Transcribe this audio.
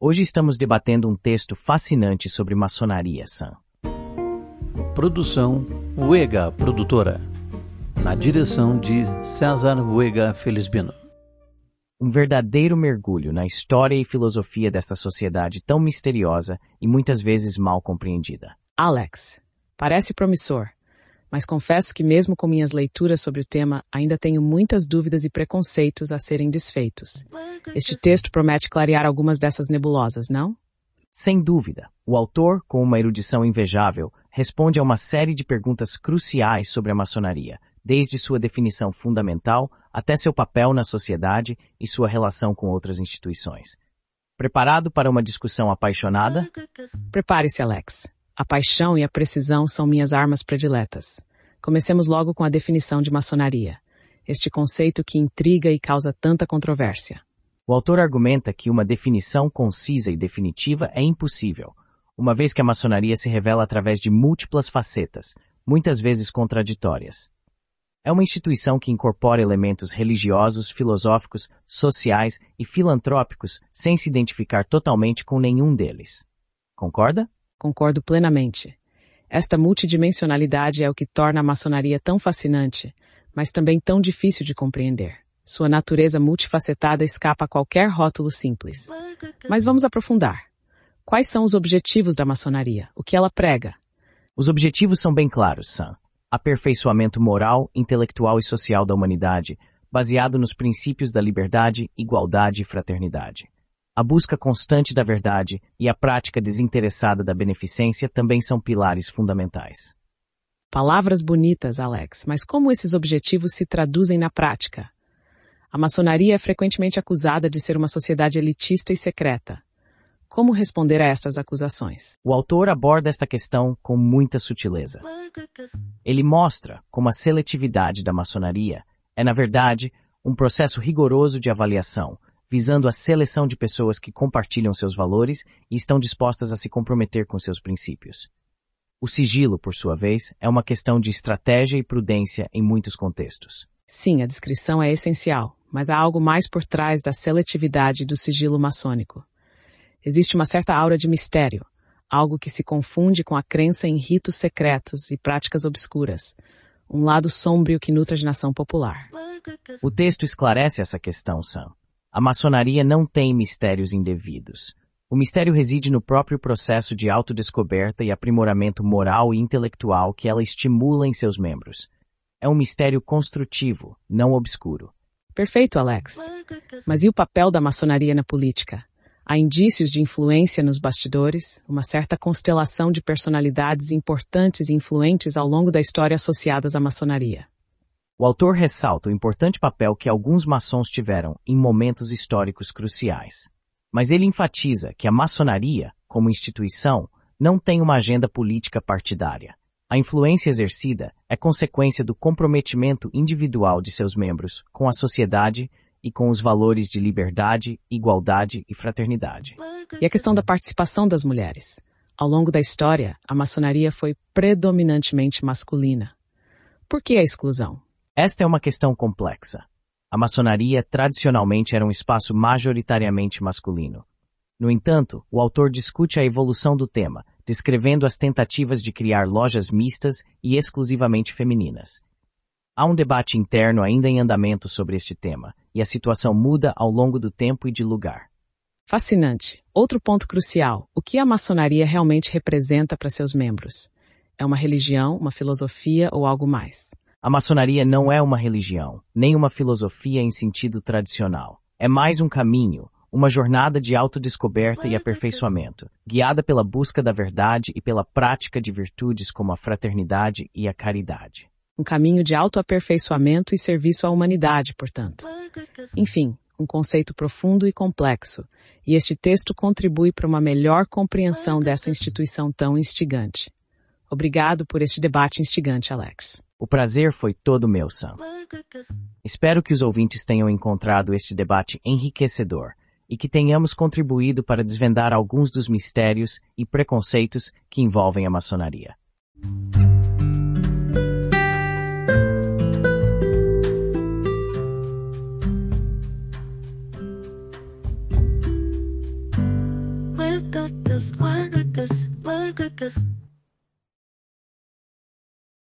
Hoje estamos debatendo um texto fascinante sobre maçonaria sã. Produção Uega Produtora. Na direção de César Uega Felizbino. Um verdadeiro mergulho na história e filosofia dessa sociedade tão misteriosa e muitas vezes mal compreendida. Alex, parece promissor mas confesso que mesmo com minhas leituras sobre o tema, ainda tenho muitas dúvidas e preconceitos a serem desfeitos. Este texto promete clarear algumas dessas nebulosas, não? Sem dúvida, o autor, com uma erudição invejável, responde a uma série de perguntas cruciais sobre a maçonaria, desde sua definição fundamental até seu papel na sociedade e sua relação com outras instituições. Preparado para uma discussão apaixonada? Prepare-se, Alex. A paixão e a precisão são minhas armas prediletas. Comecemos logo com a definição de maçonaria, este conceito que intriga e causa tanta controvérsia. O autor argumenta que uma definição concisa e definitiva é impossível, uma vez que a maçonaria se revela através de múltiplas facetas, muitas vezes contraditórias. É uma instituição que incorpora elementos religiosos, filosóficos, sociais e filantrópicos sem se identificar totalmente com nenhum deles. Concorda? Concordo plenamente. Esta multidimensionalidade é o que torna a maçonaria tão fascinante, mas também tão difícil de compreender. Sua natureza multifacetada escapa a qualquer rótulo simples. Mas vamos aprofundar. Quais são os objetivos da maçonaria? O que ela prega? Os objetivos são bem claros, Sam. Aperfeiçoamento moral, intelectual e social da humanidade, baseado nos princípios da liberdade, igualdade e fraternidade. A busca constante da verdade e a prática desinteressada da beneficência também são pilares fundamentais. Palavras bonitas, Alex, mas como esses objetivos se traduzem na prática? A maçonaria é frequentemente acusada de ser uma sociedade elitista e secreta. Como responder a estas acusações? O autor aborda esta questão com muita sutileza. Ele mostra como a seletividade da maçonaria é, na verdade, um processo rigoroso de avaliação, visando a seleção de pessoas que compartilham seus valores e estão dispostas a se comprometer com seus princípios. O sigilo, por sua vez, é uma questão de estratégia e prudência em muitos contextos. Sim, a descrição é essencial, mas há algo mais por trás da seletividade do sigilo maçônico. Existe uma certa aura de mistério, algo que se confunde com a crença em ritos secretos e práticas obscuras, um lado sombrio que nutre a nação popular. O texto esclarece essa questão, Sam. A maçonaria não tem mistérios indevidos. O mistério reside no próprio processo de autodescoberta e aprimoramento moral e intelectual que ela estimula em seus membros. É um mistério construtivo, não obscuro. Perfeito, Alex. Mas e o papel da maçonaria na política? Há indícios de influência nos bastidores, uma certa constelação de personalidades importantes e influentes ao longo da história associadas à maçonaria. O autor ressalta o importante papel que alguns maçons tiveram em momentos históricos cruciais. Mas ele enfatiza que a maçonaria, como instituição, não tem uma agenda política partidária. A influência exercida é consequência do comprometimento individual de seus membros com a sociedade e com os valores de liberdade, igualdade e fraternidade. E a questão da participação das mulheres. Ao longo da história, a maçonaria foi predominantemente masculina. Por que a exclusão? Esta é uma questão complexa. A maçonaria tradicionalmente era um espaço majoritariamente masculino. No entanto, o autor discute a evolução do tema, descrevendo as tentativas de criar lojas mistas e exclusivamente femininas. Há um debate interno ainda em andamento sobre este tema, e a situação muda ao longo do tempo e de lugar. Fascinante. Outro ponto crucial: o que a maçonaria realmente representa para seus membros? É uma religião, uma filosofia ou algo mais? A maçonaria não é uma religião, nem uma filosofia em sentido tradicional. É mais um caminho, uma jornada de autodescoberta e aperfeiçoamento, guiada pela busca da verdade e pela prática de virtudes como a fraternidade e a caridade. Um caminho de autoaperfeiçoamento e serviço à humanidade, portanto. Enfim, um conceito profundo e complexo, e este texto contribui para uma melhor compreensão dessa instituição tão instigante. Obrigado por este debate instigante, Alex. O prazer foi todo meu, Sam. Espero que os ouvintes tenham encontrado este debate enriquecedor e que tenhamos contribuído para desvendar alguns dos mistérios e preconceitos que envolvem a maçonaria.